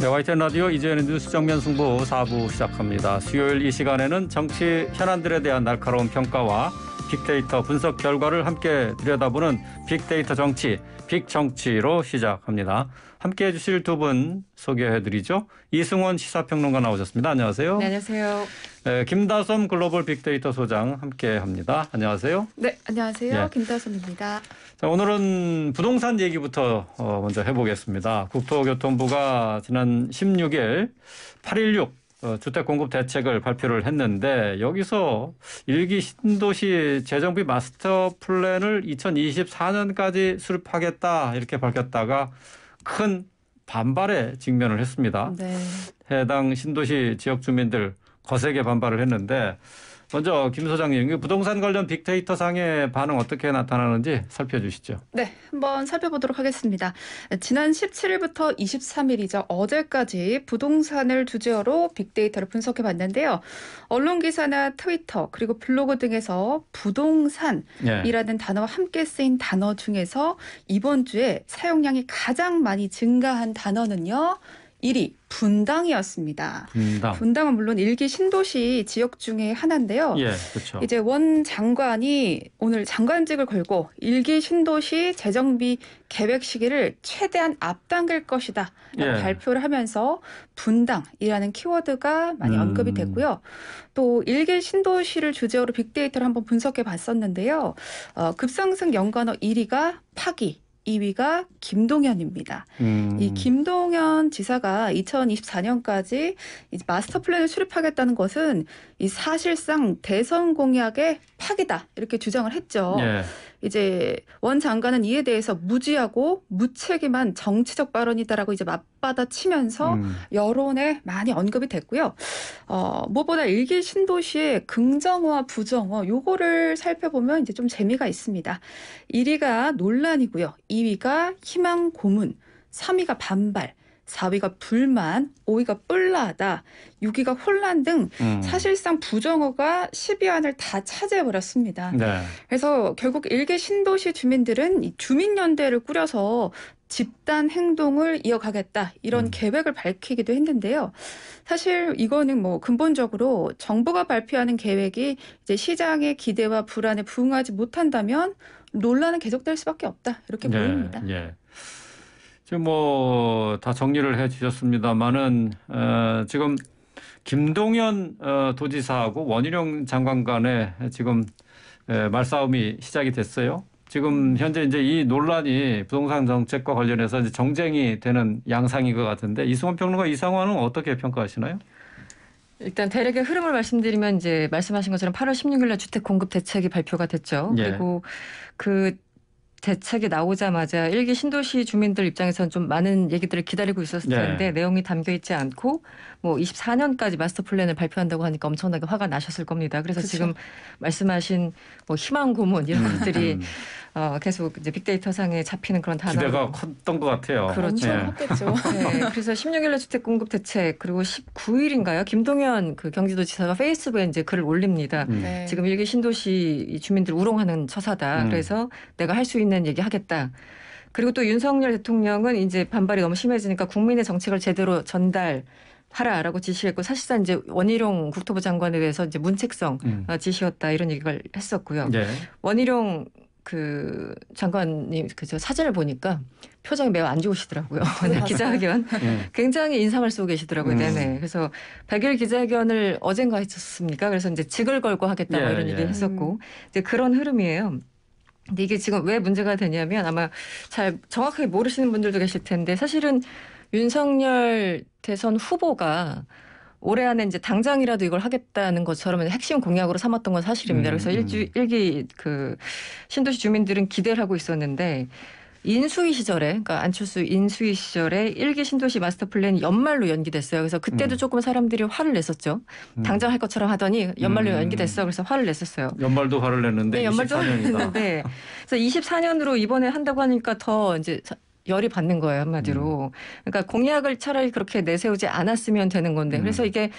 네, 와이텐 라디오 이재현의 뉴스 정면 승부 4부 시작합니다. 수요일 이 시간에는 정치 현안들에 대한 날카로운 평가와 빅데이터 분석 결과를 함께 들여다보는 빅데이터 정치, 빅정치로 시작합니다. 함께 해주실 두 분 소개해드리죠. 이승원 시사평론가 나오셨습니다. 안녕하세요. 네, 안녕하세요. 네, 김다솜 글로벌 빅데이터 소장 함께합니다. 안녕하세요. 네, 안녕하세요. 네. 김다솜입니다. 자, 오늘은 부동산 얘기부터 어, 먼저 해보겠습니다. 국토교통부가 지난 16일 816 어, 주택 공급 대책을 발표를 했는데 여기서 일기 신도시 재정비 마스터 플랜을 2024년까지 수립하겠다 이렇게 밝혔다가 큰 반발에 직면을 했습니다. 네. 해당 신도시 지역 주민들 거세게 반발을 했는데 먼저 김 소장님, 부동산 관련 빅데이터 상의 반응 어떻게 나타나는지 살펴주시죠. 네, 한번 살펴보도록 하겠습니다. 지난 17일부터 23일이죠. 어제까지 부동산을 주제로 빅데이터를 분석해 봤는데요. 언론 기사나 트위터 그리고 블로그 등에서 부동산이라는 네. 단어와 함께 쓰인 단어 중에서 이번 주에 사용량이 가장 많이 증가한 단어는요. 1위 분당이었습니다. 분당. 분당은 물론 일기 신도시 지역 중에 하나인데요. 예, 그렇죠. 이제 원 장관이 오늘 장관직을 걸고 일기 신도시 재정비 계획 시기를 최대한 앞당길 것이다 예. 발표를 하면서 분당이라는 키워드가 많이 음. 언급이 됐고요. 또 일기 신도시를 주제로 빅데이터를 한번 분석해 봤었는데요. 어, 급상승 연관어 1위가 파기, 2위가 김동연입니다. 음. 이 김동연 지사가 2024년까지 마스터 플랜을 수립하겠다는 것은 이 사실상 대선 공약의 파기다 이렇게 주장을 했죠. 예. 이제 원 장관은 이에 대해서 무지하고 무책임한 정치적 발언이다라고 이제 맞받아치면서 음. 여론에 많이 언급이 됐고요. 어, 무엇보다 일기 신도시의 긍정어와 부정어 요거를 살펴보면 이제 좀 재미가 있습니다. 1위가 논란이고요. 2위가 희망 고문, 3위가 반발, 4위가 불만, 5위가 뿔라하다, 6위가 혼란 등 음. 사실상 부정어가 10위 안을 다 차지해버렸습니다. 네. 그래서 결국 일개 신도시 주민들은 이 주민연대를 꾸려서 집단 행동을 이어가겠다 이런 음. 계획을 밝히기도 했는데요. 사실 이거는 뭐 근본적으로 정부가 발표하는 계획이 이제 시장의 기대와 불안에 부응하지 못한다면 논란은 계속될 수밖에 없다 이렇게 네, 보입니다. 예. 지금 뭐 다 정리를 해 주셨습니다만은 어, 지금 김동연 어, 도지사하고 원희룡 장관 간에 지금 에, 말싸움이 시작이 됐어요. 지금 현재 이제 이 논란이 부동산 정책과 관련해서 이제 정쟁이 되는 양상인 것 같은데 이승원 평론가 이 상황은 어떻게 평가하시나요? 일단 대략의 흐름을 말씀드리면 이제 말씀하신 것처럼 8월 16일 날 주택 공급 대책이 발표가 됐죠. 예. 그리고 그 대책이 나오자마자 일기 신도시 주민들 입장에서는 좀 많은 얘기들을 기다리고 있었을 텐데 네. 내용이 담겨 있지 않고 뭐 24년까지 마스터 플랜을 발표한다고 하니까 엄청나게 화가 나셨을 겁니다. 그래서 그쵸. 지금 말씀하신 뭐 희망 고문 이런 음. 것들이 음. 어, 계속 이제 빅데이터 상에 잡히는 그런 단어. 기대가 컸던 것 같아요. 그렇죠. 네. 컸겠죠. 네. 네. 그래서 16일날 주택 공급 대책 그리고 19일인가요? 김동연 그 경기도지사가 페이스북에 이제 글을 올립니다. 음. 네. 지금 일개 신도시 주민들 우롱하는 처사다. 음. 그래서 내가 할 수 있는 얘기 하겠다. 그리고 또 윤석열 대통령은 이제 반발이 너무 심해지니까 국민의 정책을 제대로 전달. 하라라고 지시했고 사실상 이제 원희룡 국토부 장관에 대해서 이제 문책성 음. 어, 지시였다 이런 얘기를 했었고요. 네. 원희룡 그 장관님 그저 사진을 보니까 표정이 매우 안 좋으시더라고요. 오 네, 기자회견 네. 굉장히 인사말 쓰고 계시더라고요. 음. 네네. 네. 그래서 백일 기자회견을 어젠가 했었습니까? 그래서 이제 직을 걸고 하겠다 예, 이런 예. 얘기 예. 했었고 음. 이제 그런 흐름이에요. 근데 이게 지금 왜 문제가 되냐면 아마 잘 정확하게 모르시는 분들도 계실 텐데 사실은 윤석열 대선 후보가 올해 안에 이제 당장이라도 이걸 하겠다는 것처럼 핵심 공약으로 삼았던 건 사실입니다. 그래서 음, 일주 음. 일기 그 신도시 주민들은 기대를 하고 있었는데 인수위 시절에 그러니까 안철수 인수위 시절에 일기 신도시 마스터 플랜이 연말로 연기됐어요. 그래서 그때도 음. 조금 사람들이 화를 냈었죠. 음. 당장 할 것처럼 하더니 연말로 음. 연기됐어. 그래서 화를 냈었어요. 연말도 화를 냈는데 네, 연말도 24년이다. 화를 냈는데 그래서 24년으로 이번에 한다고 하니까 더 이제 열이 받는 거예요 한마디로. 음. 그러니까 공약을 차라리 그렇게 내세우지 않았으면 되는 건데 음. 그래서 이게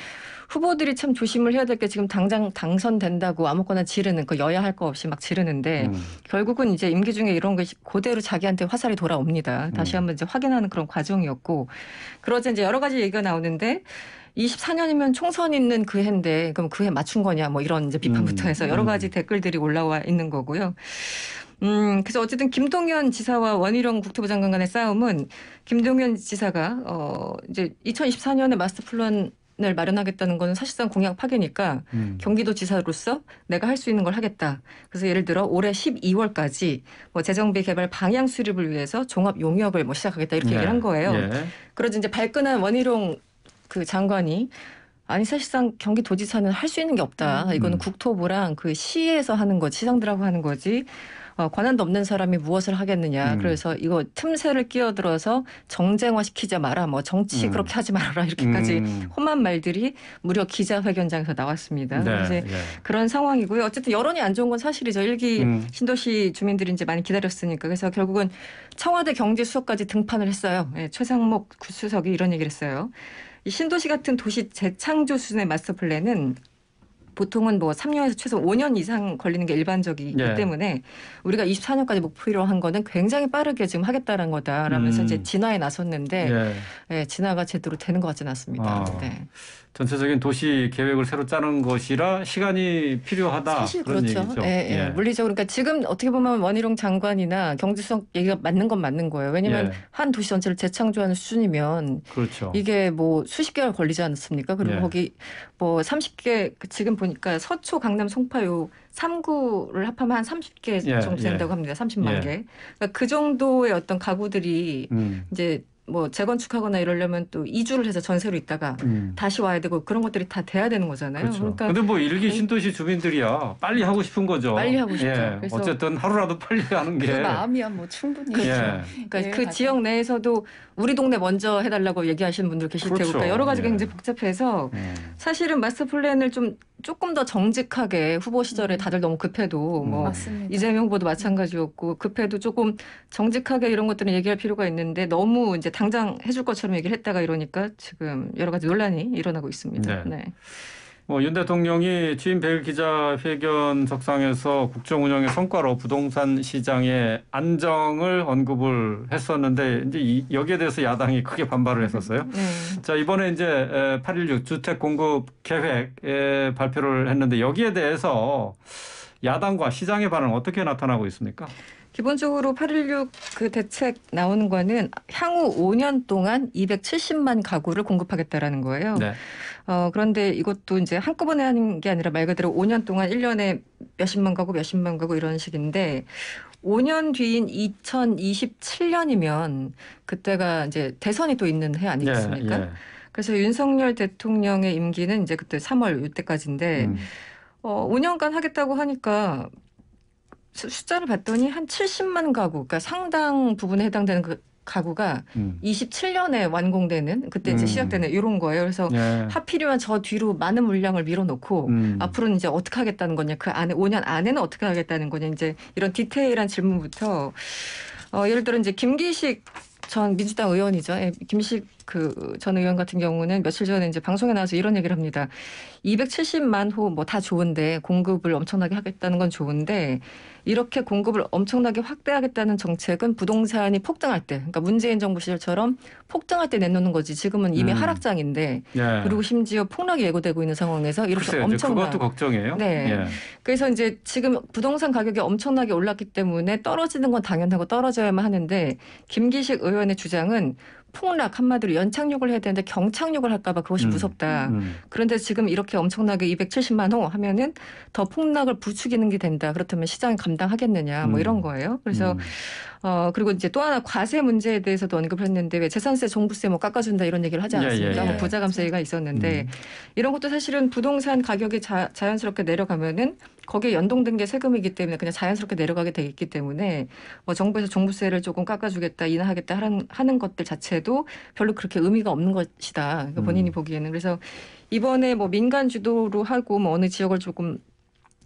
후보들이 참 조심을 해야 될 게 지금 당장 당선된다고 아무거나 지르는 그 여야 할 거 없이 막 지르는데 음. 결국은 이제 임기 중에 이런 것이 그대로 자기한테 화살이 돌아옵니다. 다시 음. 한번 이제 확인하는 그런 과정이었고 그러자 이제 여러 가지 얘기가 나오는데 24년이면 총선 있는 그 해인데 그럼 그 해 맞춘 거냐 뭐 이런 이제 비판부터 음. 해서 여러 가지 댓글들이 올라와 있는 거고요. 음, 그래서 어쨌든 김동연 지사와 원희룡 국토부 장관 간의 싸움은 김동연 지사가 어 이제 2024년에 마스터 플랜 을 마련하겠다는 것은 사실상 공약 파괴니까 음. 경기도지사로서 내가 할 수 있는 걸 하겠다. 그래서 예를 들어 올해 12월까지 뭐 재정비 개발 방향 수립을 위해서 종합 용역을 뭐 시작하겠다 이렇게 네. 얘기를 한 거예요. 네. 예. 그러자 이제 발끈한 원희룡 그 장관이 아니 사실상 경기도지사는 할 수 있는 게 없다. 음. 이거는 음. 국토부랑 그 시에서 하는 거지 시들하고 하는 거지. 권한도 어, 없는 사람이 무엇을 하겠느냐. 음. 그래서 이거 틈새를 끼어들어서 정쟁화시키지 마라. 뭐 정치 음. 그렇게 하지 말아라. 이렇게까지 음. 험한 말들이 무려 기자회견장에서 나왔습니다. 네. 이제 네. 그런 상황이고요. 어쨌든 여론이 안 좋은 건 사실이죠. 일기 음. 신도시 주민들이 이제 많이 기다렸으니까. 그래서 결국은 청와대 경제수석까지 등판을 했어요. 네, 최상목 구수석이 이런 얘기를 했어요. 이 신도시 같은 도시 재창조 수준의 마스터 플랜은 보통은 뭐 3년에서 최소 5년 이상 걸리는 게 일반적이기 네. 때문에 우리가 24년까지 목표로 한 거는 굉장히 빠르게 지금 하겠다는 거다라면서 음. 이제 진화에 나섰는데 예. 예, 진화가 제대로 되는 것 같지는 않습니다. 아. 네. 전체적인 도시 계획을 새로 짜는 것이라 시간이 필요하다. 사실 그렇죠. 얘기죠. 예, 예. 예. 물리적으로 그러니까 지금 어떻게 보면 원희룡 장관이나 경제성 얘기가 맞는 건 맞는 거예요. 왜냐하면 예. 한 도시 전체를 재창조하는 수준이면 그렇죠. 이게 뭐 수십 개월 걸리지 않습니까? 그리고 예. 거기 뭐 30개 지금 보본 보니까 그러니까 서초, 강남, 송파요 3구를 합하면 한 30개 예, 정도 된다고 예. 합니다. 30만 예. 개. 그러니까 그 정도의 어떤 가구들이 음. 이제 뭐 재건축하거나 이러려면 또 이주를 해서 전세로 있다가 음. 다시 와야 되고 그런 것들이 다 돼야 되는 거잖아요. 그렇죠. 그러니까 근데 뭐 일기 네. 신도시 주민들이야 빨리 하고 싶은 거죠. 빨리 하고 싶죠. 예. 어쨌든 하루라도 빨리 하는 게그 마음이야 뭐 충분히 그렇죠. 그렇죠. 예. 그러니까 예, 그 맞아요. 지역 내에서도 우리 동네 먼저 해달라고 얘기하시는 분들 계실 그렇죠. 테니까 여러 가지 예. 굉장히 복잡해서 예. 사실은 마스터 플랜을 좀 조금 더 정직하게 후보 시절에 음. 다들 너무 급해도 음. 뭐 맞습니다. 이재명 후보도 마찬가지였고 급해도 조금 정직하게 이런 것들은 얘기할 필요가 있는데 너무 이제 당장 해줄 것처럼 얘기를 했다가 이러니까 지금 여러 가지 논란이 일어나고 있습니다. 네. 네. 뭐윤 대통령이 취임 100일 기자회견석상에서 국정 운영의 성과로 부동산 시장의 안정을 언급을 했었는데 이제 이, 여기에 대해서 야당이 크게 반발을 했었어요. 네. 자 이번에 이제 8.16 주택 공급 계획 발표를 했는데 여기에 대해서 야당과 시장의 반응 어떻게 나타나고 있습니까? 기본적으로 8.16 그 대책 나오는 거는 향후 5년 동안 270만 가구를 공급하겠다라는 거예요. 네. 어, 그런데 이것도 이제 한꺼번에 하는 게 아니라 말 그대로 5년 동안 1년에 몇십만 가구, 몇십만 가구 이런 식인데 5년 뒤인 2027년이면 그때가 이제 대선이 또 있는 해 아니겠습니까? 예, 예. 그래서 윤석열 대통령의 임기는 이제 그때 3월 이때까지인데 음. 어, 5년간 하겠다고 하니까 수- 숫자를 봤더니 한 70만 가구, 그러니까 상당 부분에 해당되는 그 가구가 음. 27년에 완공되는 그때 이제 음. 시작되는 이런 거예요. 그래서 예. 하필이면 저 뒤로 많은 물량을 밀어놓고 음. 앞으로는 이제 어떻게 하겠다는 거냐, 그 안에 5년 안에는 어떻게 하겠다는 거냐, 이제 이런 디테일한 질문부터 어, 예를 들어 이제 김기식 전 민주당 의원이죠. 예, 김식 그전 의원 같은 경우는 며칠 전에 이제 방송에 나와서 이런 얘기를 합니다. 270만 호 뭐 다 좋은데 공급을 엄청나게 하겠다는 건 좋은데 이렇게 공급을 엄청나게 확대하겠다는 정책은 부동산이 폭등할 때, 그러니까 문재인 정부 시절처럼 폭등할 때 내놓는 거지. 지금은 이미 음. 하락장인데, 예. 그리고 심지어 폭락이 예고되고 있는 상황에서 이렇게 엄청난. 그것도 걱정이에요. 네. 예. 그래서 이제 지금 부동산 가격이 엄청나게 올랐기 때문에 떨어지는 건 당연하고 떨어져야만 하는데 김기식 의원의 주장은 폭락 한마디로 연착륙을 해야 되는데 경착륙을 할까봐 그것이 음, 무섭다. 음. 그런데 지금 이렇게 엄청나게 270만 호 하면은 더 폭락을 부추기는 게 된다. 그렇다면 시장이 감당하겠느냐 뭐 음. 이런 거예요. 그래서 음. 어 그리고 이제 또 하나 과세 문제에 대해서도 언급했는데 왜 재산세, 종부세 뭐 깎아준다 이런 얘기를 하지 예, 예, 않았습니까? 예, 예, 뭐 예. 부자 감세가 있었는데 음. 이런 것도 사실은 부동산 가격이 자, 자연스럽게 내려가면은 거기에 연동된 게 세금이기 때문에 그냥 자연스럽게 내려가게 되기 때문에 뭐 정부에서 종부세를 조금 깎아주겠다 인하하겠다 하는, 하는 것들 자체 돼도 별로 그렇게 의미가 없는 것이다. 그러니까 본인이 음. 보기에는 그래서 이번에 뭐 민간 주도로 하고 뭐 어느 지역을 조금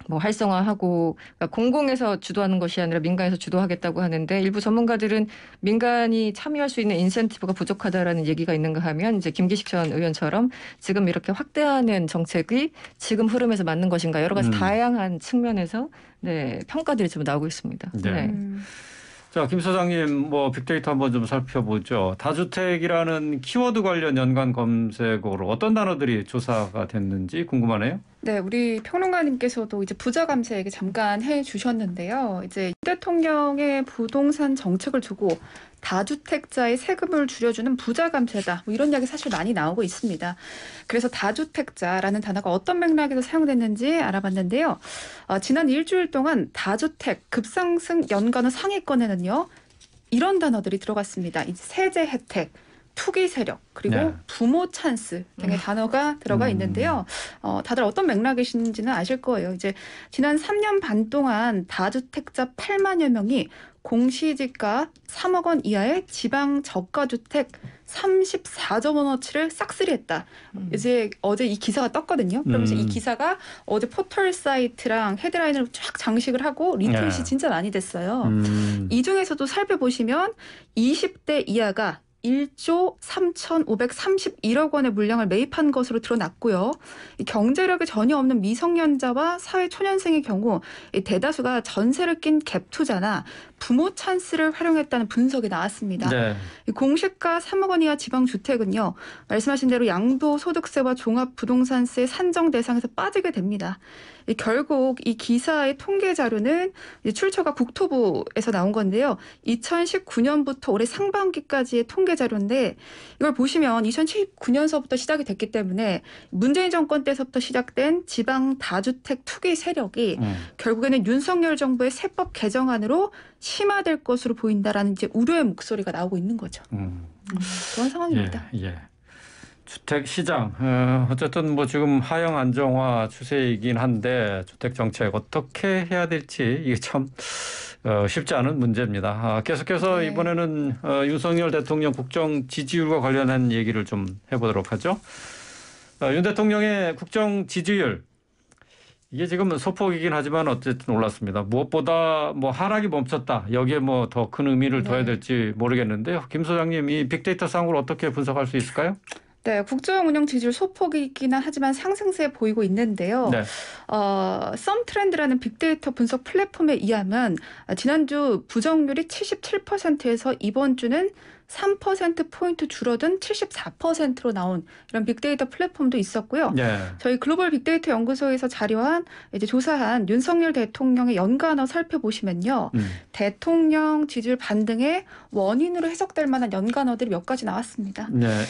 뭐 활성화하고 그러니까 공공에서 주도하는 것이 아니라 민간에서 주도하겠다고 하는데 일부 전문가들은 민간이 참여할 수 있는 인센티브가 부족하다라는 얘기가 있는가 하면 이제 김기식 전 의원처럼 지금 이렇게 확대하는 정책이 지금 흐름에서 맞는 것인가 여러 가지 음. 다양한 측면에서 네 평가들이 지금 나오고 있습니다. 네. 네. 음. 자, 김 소장님, 뭐 빅데이터 한번 좀 살펴보죠. 다주택이라는 키워드 관련 연관 검색어로 어떤 단어들이 조사가 됐는지 궁금하네요. 네, 우리 평론가님께서도 이제 부자 감세 얘기 잠깐 해 주셨는데요. 이제 대통령의 부동산 정책을 두고 다주택자의 세금을 줄여주는 부자 감세다. 뭐 이런 이야기 사실 많이 나오고 있습니다. 그래서 다주택자라는 단어가 어떤 맥락에서 사용됐는지 알아봤는데요. 어, 지난 일주일 동안 다주택 급상승 연관어 상위권에는요. 이런 단어들이 들어갔습니다. 이제 세제 혜택, 투기 세력 그리고 네. 부모 찬스 등의 음. 단어가 들어가 음. 있는데요. 어, 다들 어떤 맥락이신지는 아실 거예요. 이제 지난 3년 반 동안 다주택자 8만여 명이 공시지가 3억 원 이하의 지방 저가주택 34조 원어치를 싹쓸이했다. 음. 이제 어제 이 기사가 떴거든요. 그러면서 음. 이 기사가 어제 포털 사이트랑 헤드라인을 쫙 장식을 하고 리트윗이 예. 네. 진짜 많이 됐어요. 음. 이 중에서도 살펴보시면 20대 이하가 1조 3,531억 원의 물량을 매입한 것으로 드러났고요. 경제력이 전혀 없는 미성년자와 사회초년생의 경우 대다수가 전세를 낀 갭투자나 부모 찬스를 활용했다는 분석이 나왔습니다. 네. 공시가 3억 원 이하 지방 주택은요. 말씀하신 대로 양도소득세와 종합부동산세 산정 대상에서 빠지게 됩니다. 결국 이 기사의 통계 자료는 출처가 국토부에서 나온 건데요. 2019년부터 올해 상반기까지의 통계 자료인데 이걸 보시면 2019년서부터 시작이 됐기 때문에 문재인 정권 때서부터 시작된 지방 다주택 투기 세력이 음. 결국에는 윤석열 정부의 세법 개정안으로 심화될 것으로 보인다라는 이제 우려의 목소리가 나오고 있는 거죠. 음. 음 그런 상황입니다. 예, 예. 주택 시장 어, 쨌든뭐 지금 하향 안정화 추세이긴 한데 주택 정책 어떻게 해야 될지 이게 참 어, 쉽지 않은 문제입니다. 아, 계속해서 네. 이번에는 어, 윤석열 대통령 국정 지지율과 관련한 얘기를 좀 해보도록 하죠. 어, 윤 대통령의 국정 지지율 이게 지금은 소폭이긴 하지만 어쨌든 올랐습니다. 무엇보다 뭐 하락이 멈췄다. 여기에 뭐 더 큰 의미를 네. 둬야 될지 모르겠는데요. 김 소장님, 이 빅데이터 상으로 어떻게 분석할 수 있을까요? 네, 국정 운영 지지율 소폭이긴 하지만 상승세 보이고 있는데요. 네. 어, 썸 트렌드라는 빅데이터 분석 플랫폼에 의하면 지난주 부정률이 77%에서 이번 주는 3%포인트 줄어든 74%로 나온 이런 빅데이터 플랫폼도 있었고요. 예. 저희 글로벌 빅데이터 연구소에서 자료한 이제 조사한 윤석열 대통령의 연관어 살펴보시면요. 음. 대통령 지지율 반등의 원인으로 해석될 만한 연관어들이 몇 가지 나왔습니다. 예. 예.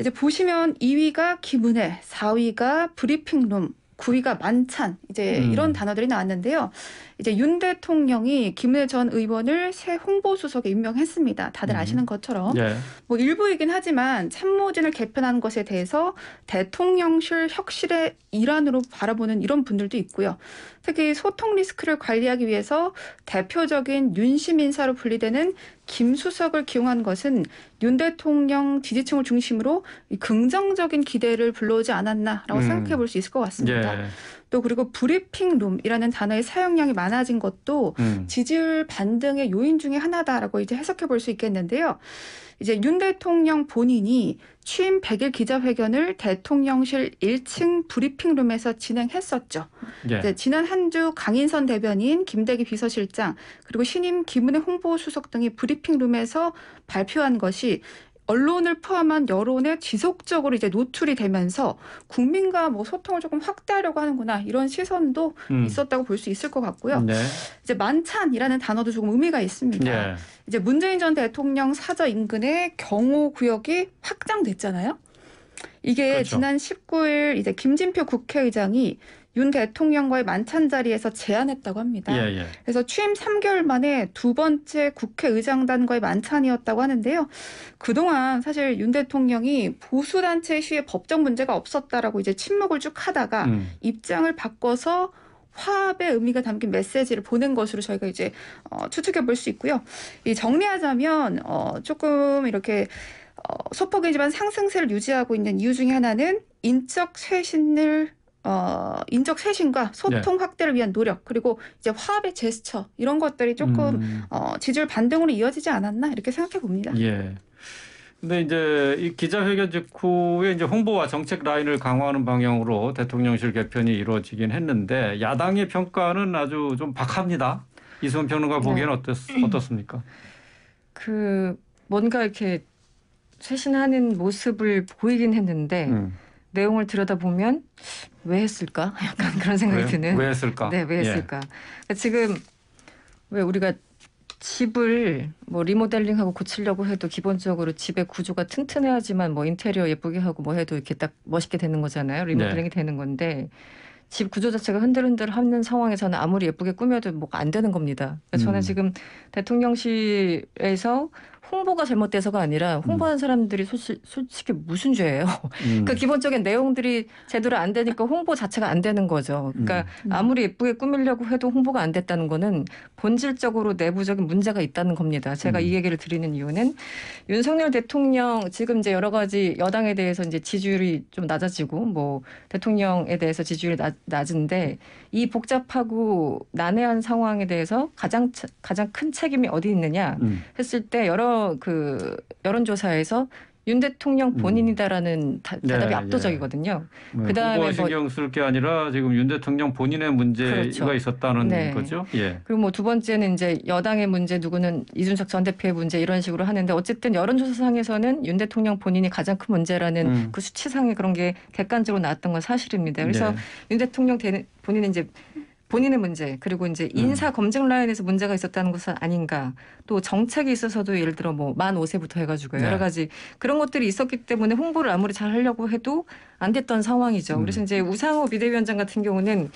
이제 보시면 2위가 기문회, 4위가 브리핑룸, 구위가 만찬 이제 음. 이런 단어들이 나왔는데요. 이제 윤 대통령이 김은혜 전 의원을 새 홍보수석에 임명했습니다. 다들 음. 아시는 것처럼 예. 뭐 일부이긴 하지만 참모진을 개편한 것에 대해서 대통령실 혁신의 일환으로 바라보는 이런 분들도 있고요. 특히 소통 리스크를 관리하기 위해서 대표적인 윤심 인사로 분리되는 김수석을 기용한 것은 윤 대통령 지지층을 중심으로 긍정적인 기대를 불러오지 않았나라고 음. 생각해 볼 수 있을 것 같습니다. 예. 또 그리고 브리핑룸이라는 단어의 사용량이 많아진 것도 음. 지지율 반등의 요인 중의 하나다라고 이제 해석해 볼 수 있겠는데요. 이제 윤 대통령 본인이 취임 100일 기자회견을 대통령실 1층 브리핑룸에서 진행했었죠. 예. 지난 한 주 강인선 대변인, 김대기 비서실장, 그리고 신임 김은혜 홍보수석 등이 브리핑룸에서 발표한 것이 언론을 포함한 여론에 지속적으로 이제 노출이 되면서 국민과 뭐 소통을 조금 확대하려고 하는구나 이런 시선도 음. 있었다고 볼 수 있을 것 같고요. 네. 이제 만찬이라는 단어도 조금 의미가 있습니다. 네. 이제 문재인 전 대통령 사저 인근의 경호 구역이 확장됐잖아요. 이게 그렇죠. 지난 19일 이제 김진표 국회의장이 윤 대통령과의 만찬 자리에서 제안했다고 합니다. 예, 예. 그래서 취임 3개월 만에 두 번째 국회의장단과의 만찬이었다고 하는데요. 그동안 사실 윤 대통령이 보수 단체 시위에 법적 문제가 없었다라고 이제 침묵을 쭉 하다가 음. 입장을 바꿔서 화합의 의미가 담긴 메시지를 보낸 것으로 저희가 이제 어, 추측해 볼 수 있고요. 이 정리하자면 어, 조금 이렇게 어, 소폭이지만 상승세를 유지하고 있는 이유 중에 하나는 인적 쇄신을 어, 인적 쇄신과 소통 네. 확대를 위한 노력 그리고 이제 화합의 제스처 이런 것들이 조금 음. 어, 지지율 반등으로 이어지지 않았나 이렇게 생각해 봅니다. 예. 근데 이제 이 기자회견 직후에 이제 홍보와 정책 라인을 강화하는 방향으로 대통령실 개편이 이루어지긴 했는데 야당의 평가는 아주 좀 박합니다. 이수원 평론가 보기엔 네. 어떻, 어떻습니까? 그 뭔가 이렇게 쇄신하는 모습을 보이긴 했는데 음. 내용을 들여다보면 왜 했을까? 약간 그런 생각이 왜, 드는. 왜 했을까? 네, 왜 예. 했을까? 예. 지금 왜 우리가 집을 뭐 리모델링하고 고치려고 해도 기본적으로 집의 구조가 튼튼해야지만 뭐 인테리어 예쁘게 하고 뭐 해도 이렇게 딱 멋있게 되는 거잖아요. 네. 리모델링이 네. 되는 건데 집 구조 자체가 흔들흔들 하는 상황에서는 아무리 예쁘게 꾸며도 뭐가 안 되는 겁니다. 그러니까 음. 저는 지금 대통령실에서 홍보가 잘못돼서가 아니라 홍보한 음. 사람들이 솔시, 솔직히 무슨 죄예요? 음. 그 기본적인 내용들이 제대로 안 되니까 홍보 자체가 안 되는 거죠. 그러니까 음. 음. 아무리 예쁘게 꾸밀려고 해도 홍보가 안 됐다는 거는 본질적으로 내부적인 문제가 있다는 겁니다. 제가 음. 이 얘기를 드리는 이유는 윤석열 대통령 지금 이제 여러 가지 여당에 대해서 이제 지지율이 좀 낮아지고 뭐 대통령에 대해서 지지율이 낮, 낮은데 이 복잡하고 난해한 상황에 대해서 가장 가장 큰 책임이 어디 있느냐 음. 했을 때 여러 그 여론조사에서 윤 대통령 음. 본인이다라는 대 답이 네, 예. 압도적이거든요. 네. 그다음에 뭐 신경 뭐, 쓸게 아니라 지금 윤 대통령 본인의 문제가 그렇죠. 있었다는 네. 거죠. 예. 그리고 뭐두 번째는 이제 여당의 문제 누구는 이준석 전 대표의 문제 이런 식으로 하는데 어쨌든 여론조사상에서는 윤 대통령 본인이 가장 큰 문제라는 음. 그 수치상의 그런 게 객관적으로 나왔던 건 사실입니다. 그래서 네. 윤 대통령 본인은 이제 본인의 문제 그리고 이제 음. 인사 검증 라인에서 문제가 있었다는 것은 아닌가 또 정책에 있어서도 예를 들어 뭐만 5세부터 해가지고 여러 가지 그런 것들이 있었기 때문에 홍보를 아무리 잘 하려고 해도 안 됐던 상황이죠. 음. 그래서 이제 우상호 비대위원장 같은 경우는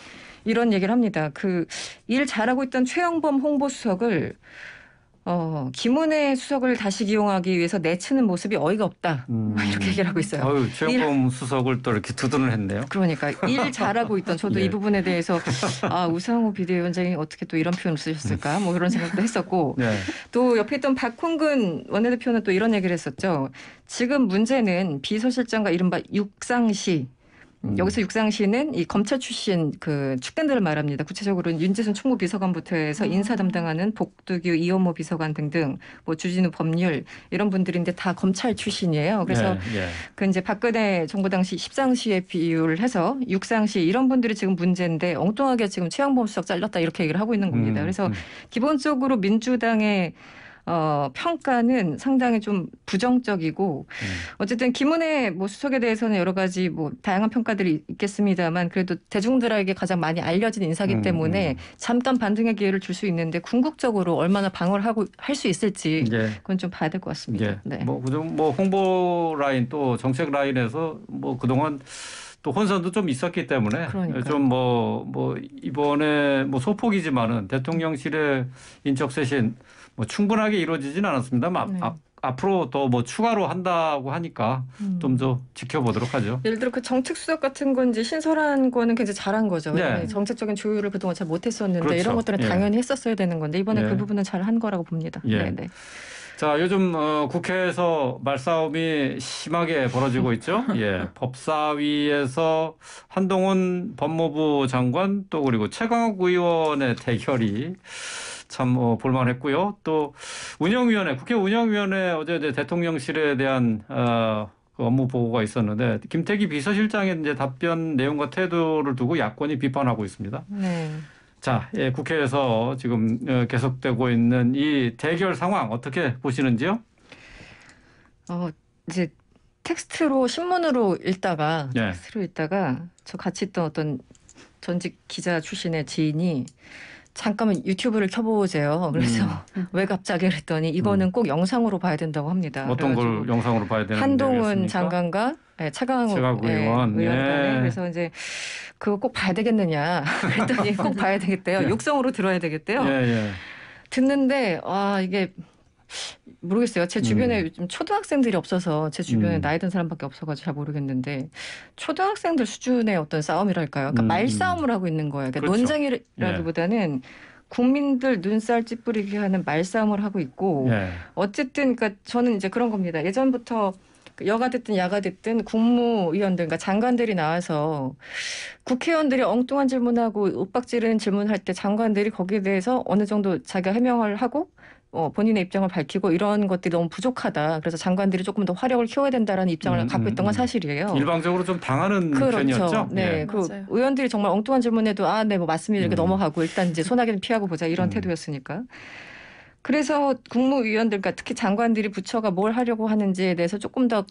이런 얘기를 합니다. 그 일 잘하고 있던 최영범 홍보수석을 어, 김은혜 수석을 다시 기용하기 위해서 내치는 모습이 어이가 없다. 음. 이렇게 얘기를 하고 있어요. 아유, 최영범 수석을 또 이렇게 두둔을 했네요. 그러니까 일 잘하고 있던 저도 예. 이 부분에 대해서 아, 우상호 비대위원장이 어떻게 또 이런 표현을 쓰셨을까? 뭐 이런 생각도 했었고 예. 또 옆에 있던 박홍근 원내대표는 또 이런 얘기를 했었죠. 지금 문제는 비서실장과 이른바 육상시 음. 여기서 육상시는 이 검찰 출신 그 축단들을 말합니다. 구체적으로는 윤재순 총무 비서관부터 해서 음. 인사 담당하는 복두규 이현모 비서관 등등 뭐 주진우 법률 이런 분들인데 다 검찰 출신이에요. 그래서 네, 네. 그 이제 박근혜 정부 당시 십상시에 비유를 해서 육상시 이런 분들이 지금 문제인데 엉뚱하게 지금 최양범 수석 잘렸다 이렇게 얘기를 하고 있는 겁니다. 음. 그래서 음. 기본적으로 민주당의 어, 평가는 상당히 좀 부정적이고 음. 어쨌든 김은혜 뭐 수석에 대해서는 여러 가지 뭐 다양한 평가들이 있겠습니다만 그래도 대중들에게 가장 많이 알려진 인사기 음. 때문에 음. 잠깐 반등의 기회를 줄 수 있는데 궁극적으로 얼마나 방어를 하고 할 수 있을지 예. 그건 좀 봐야 될 것 같습니다. 예. 네. 뭐, 그좀 뭐 홍보 라인 또 정책 라인에서 뭐 그동안 또 혼선도 좀 있었기 때문에 좀 뭐뭐 뭐 이번에 뭐 소폭이지만은 대통령실의 인적 쇄신 뭐 충분하게 이루어지진 않았습니다만 네. 앞, 앞으로 더 뭐 추가로 한다고 하니까 음. 좀더 지켜보도록 하죠. 예를 들어 그 정책 수석 같은 건지 신설한 거는 굉장히 잘한 거죠. 네. 네. 정책적인 조율을 그동안 잘 못했었는데 그렇죠. 이런 것들은 예. 당연히 했었어야 되는 건데 이번에 그 예. 그 부분은 잘 한 거라고 봅니다. 예. 네네. 네. 자, 요즘 어, 국회에서 말싸움이 심하게 벌어지고 있죠. 예, 법사위에서 한동훈 법무부 장관 또 그리고 최강욱 의원의 대결이 참 어, 볼만했고요. 또 운영위원회 국회 운영위원회 어제 대통령실에 대한 어, 그 업무 보고가 있었는데 김태기 비서실장의 이제 답변 내용과 태도를 두고 야권이 비판하고 있습니다. 네. 자, 예, 국회에서 지금 어, 계속되고 있는 이 대결 상황 어떻게 보시는지요? 어, 이제 텍스트로 신문으로 읽다가 예. 텍스트로 읽다가 저 같이 있던 어떤 전직 기자 출신의 지인이 잠깐만 유튜브를 켜보세요. 그래서 음. 왜 갑자기 그랬더니 이거는 음. 꼭 영상으로 봐야 된다고 합니다. 어떤 걸 영상으로 봐야 되는 한동훈 장관과 네, 예, 차강 예, 의원 예. 간에 그래서 이제 그거 꼭 봐야 되겠느냐 그랬더니 꼭 봐야 되겠대요. 예. 육성으로 들어야 되겠대요. 예, 예. 듣는데 와 이게 모르겠어요. 제 주변에 음. 요즘 초등학생들이 없어서 제 주변에 음. 나이 든 사람밖에 없어가지고 잘 모르겠는데 초등학생들 수준의 어떤 싸움이랄까요? 그러니까 음. 음. 말싸움을 하고 있는 거예요. 그러니까 그렇죠. 논쟁이라기보다는 네. 국민들 눈살 찌푸리게 하는 말싸움을 하고 있고 네. 어쨌든 그러니까 저는 이제 그런 겁니다. 예전부터 여가 됐든 야가 됐든 국무위원들, 그러니까 장관들이 나와서 국회의원들이 엉뚱한 질문하고 윽박지르는 질문할 때 장관들이 거기에 대해서 어느 정도 자기가 해명을 하고 어, 본인의 입장을 밝히고 이런 것들이 너무 부족하다. 그래서 장관들이 조금 더 화력을 키워야 된다라는 입장을 음, 갖고 있던 건 음, 음. 사실이에요. 일방적으로 좀 당하는 그렇죠. 편이었죠. 네, 예. 그 맞아요. 의원들이 정말 엉뚱한 질문에도 아, 네, 뭐 맞습니다 이렇게 음. 넘어가고 일단 이제 소나기는 피하고 보자 이런 음. 태도였으니까. 그래서 국무위원들, 그 특히 장관들이 부처가 뭘 하려고 하는지에 대해서 조금 더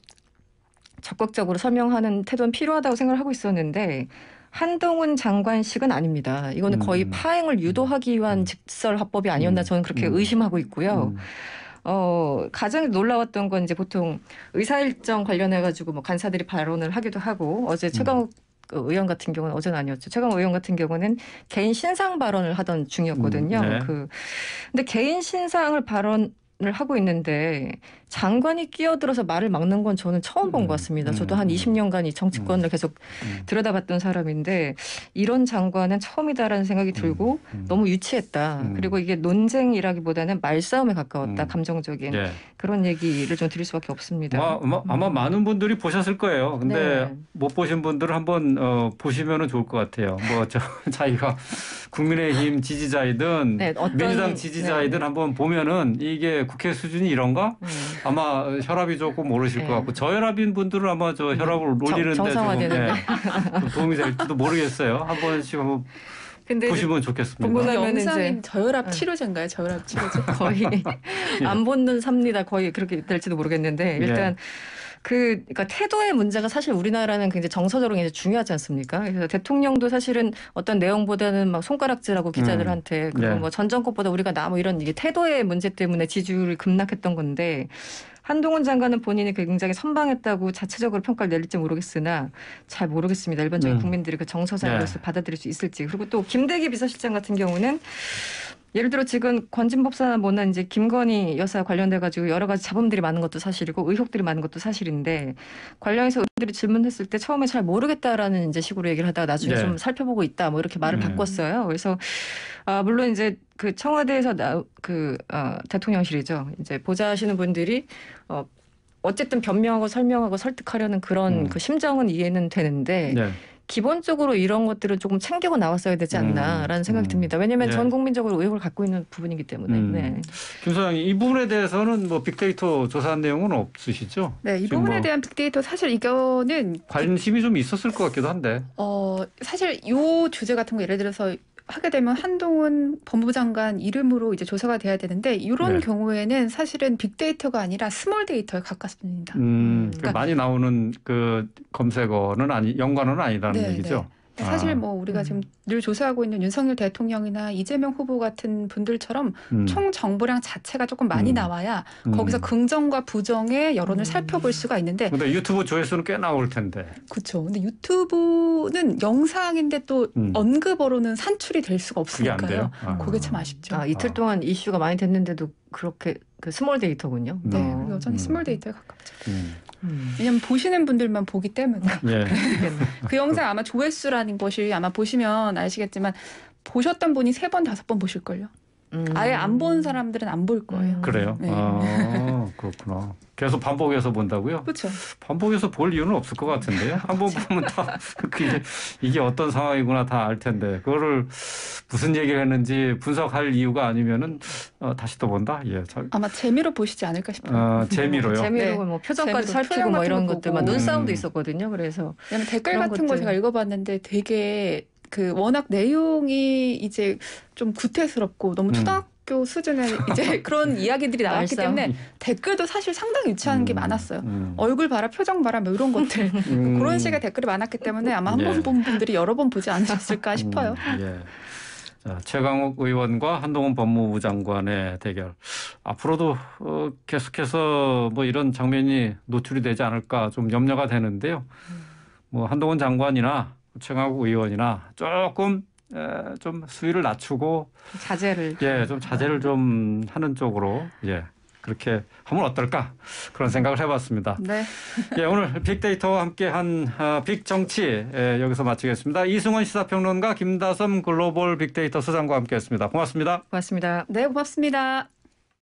적극적으로 설명하는 태도는 필요하다고 생각을 하고 있었는데 한동훈 장관식은 아닙니다. 이거는 음. 거의 파행을 음. 유도하기 위한 음. 직설 합법이 아니었나 저는 그렇게 의심하고 있고요. 어, 가장 놀라웠던 건 이제 보통 의사 일정 관련해가지고 뭐 간사들이 발언을 하기도 하고 어제 최강욱 의원 같은 경우는 어제는 아니었죠. 최강 의원 같은 경우는 개인 신상 발언을 하던 중이었거든요. 음, 네. 그 근데 개인 신상을 발언을 하고 있는데 장관이 끼어들어서 말을 막는 건 저는 처음 본것 음, 같습니다. 음, 저도 한 20년간 음. 이 정치권을 계속 들여다봤던 사람인데 이런 장관은 처음이다라는 생각이 들고 너무 유치했다. 그리고 이게 논쟁이라기보다는 말싸움에 가까웠다. 감정적인 예. 그런 얘기를 좀 드릴 수밖에 없습니다. 아마, 뭐, 뭐, 아마, 많은 분들이 보셨을 거예요. 근데 네. 못 보신 분들은 한번 어, 보시면 좋을 것 같아요. 뭐 저, 자기가 국민의힘 지지자이든 네, 어떤, 민주당 네. 지지자이든 네. 한번 보면은 이게 국회 수준이 이런가? 아마 혈압이 조금 오르실 네. 것 예. 같고 저혈압인 분들은 아마 저 혈압을 올리는데 좀, 네, 좀 도움이 될지도 모르겠어요. 한 번씩 한번 근데 보시면 좋겠습니다. 보고 나면 이제 저혈압 예. 치료제인가요? 저혈압 치료제 거의 안 본는 삽니다. 거의 그렇게 될지도 모르겠는데 일단. 네. 그 그러니까 태도의 문제가 사실 우리나라는 굉장히 정서적으로 굉장히 중요하지 않습니까? 그래서 대통령도 사실은 어떤 내용보다는 막 손가락질하고 음. 기자들한테 음. 그리고 네. 뭐전 정권보다 우리가 나 뭐 이런 이게 태도의 문제 때문에 지지율이 급락했던 건데 한동훈 장관은 본인이 굉장히 선방했다고 자체적으로 평가를 내릴지 모르겠으나 잘 모르겠습니다. 일반적인 음. 국민들이 그 정서상으로서 네. 받아들일 수 있을지. 그리고 또 김대기 비서실장 같은 경우는 예를 들어 지금 권진 법사나 뭐나 이제 김건희 여사 관련돼 가지고 여러 가지 잡음들이 많은 것도 사실이고 의혹들이 많은 것도 사실인데 관련해서 의원들이 질문했을 때 처음에 잘 모르겠다라는 이제 식으로 얘기를 하다가 나중에 네. 좀 살펴보고 있다 뭐 이렇게 말을 음. 바꿨어요. 그래서 아 물론 이제 그 청와대에서 나 그 어, 대통령실이죠. 이제 보좌하시는 분들이 어 어쨌든 변명하고 설명하고 설득하려는 그런 음. 그 심정은 이해는 되는데 네. 기본적으로 이런 것들을 조금 챙기고 나왔어야 되지 음, 않나라는 음. 생각이 듭니다. 왜냐하면 네. 예. 전 국민적으로 의혹을 갖고 있는 부분이기 때문에. 음. 네. 김 소장님 이 부분에 대해서는 뭐 빅데이터 조사한 내용은 없으시죠? 네, 이 부분에 뭐 대한 빅데이터 사실 이거는 관심이 좀 있었을 것 같기도 한데. 어, 사실 이 주제 같은 거 예를 들어서 하게 되면 한동훈 법무부 장관 이름으로 이제 조사가 돼야 되는데 이런 네. 경우에는 사실은 빅데이터가 아니라 스몰 데이터에 가깝습니다. 음, 음 그러니까, 그러니까 많이 나오는 그 검색어는 아니 연관어는 아니라는 네, 얘기죠. 네. 사실 아. 뭐 우리가 음. 지금 늘 조사하고 있는 윤석열 대통령이나 이재명 후보 같은 분들처럼 음. 총 정보량 자체가 조금 많이 음. 나와야 음. 거기서 긍정과 부정의 여론을 음. 살펴볼 수가 있는데. 근데 유튜브 조회수는 꽤 나올 텐데. 그렇죠. 근데 유튜브는 영상인데 또언급으로는 산출이 될 수가 없으니까요. 아. 그게 참 아쉽죠. 아, 이틀 아. 동안 이슈가 많이 됐는데도 그렇게 그 스몰 데이터군요. 네, 어. 여전히 음. 스몰 데이터에 가깝죠. 음. 음. 왜냐면 보시는 분들만 보기 때문에 네. 그 영상 아마 조회수라는 것이 아마 보시면 아시겠지만 보셨던 분이 세 번 다섯 번 보실걸요. 음. 아예 안 본 사람들은 안 볼 거예요. 음. 그래요? 네. 아, 그렇구나. 계속 반복해서 본다고요? 그렇죠. 반복해서 볼 이유는 없을 것 같은데요. 한번 보면 다 이게, 이게 어떤 상황이구나 다 알 텐데 그거를 무슨 얘기를 했는지 분석할 이유가 아니면은 어, 다시 또 본다. 예, 잘. 아마 재미로 보시지 않을까 싶어요. 아, 재미로요. 네, 재미로 네. 뭐 표정까지 살피고 뭐 이런 것들만 눈싸움도 음. 있었거든요. 그래서 댓글 같은 것들. 거 제가 읽어봤는데 되게 그 워낙 내용이 이제 좀 구태스럽고 너무 음. 초등 학교 수준의 이제 그런 이야기들이 나왔기 때문에 댓글도 사실 상당히 유치한 게 음, 많았어요. 음. 얼굴 봐라, 표정 봐라, 뭐 이런 것들 뭐 그런 식의 댓글이 많았기 때문에 아마 한 번본 예. 분들이 여러 번 보지 않으셨을까 싶어요. 예. 자, 최강욱 의원과 한동훈 법무부 장관의 대결. 앞으로도 어, 계속해서 뭐 이런 장면이 노출이 되지 않을까 좀 염려가 되는데요. 뭐 한동훈 장관이나 청하국 의원이나 조금 에, 좀 수위를 낮추고 자제를 예, 좀 자제를 좀 하는 쪽으로 예. 그렇게 하면 어떨까 그런 생각을 해봤습니다. 네. 예, 오늘 빅데이터와 함께한 어, 빅정치 예, 여기서 마치겠습니다. 이승원 시사평론가 김다섬 글로벌 빅데이터 소장과 함께했습니다. 고맙습니다. 고맙습니다. 네, 고맙습니다.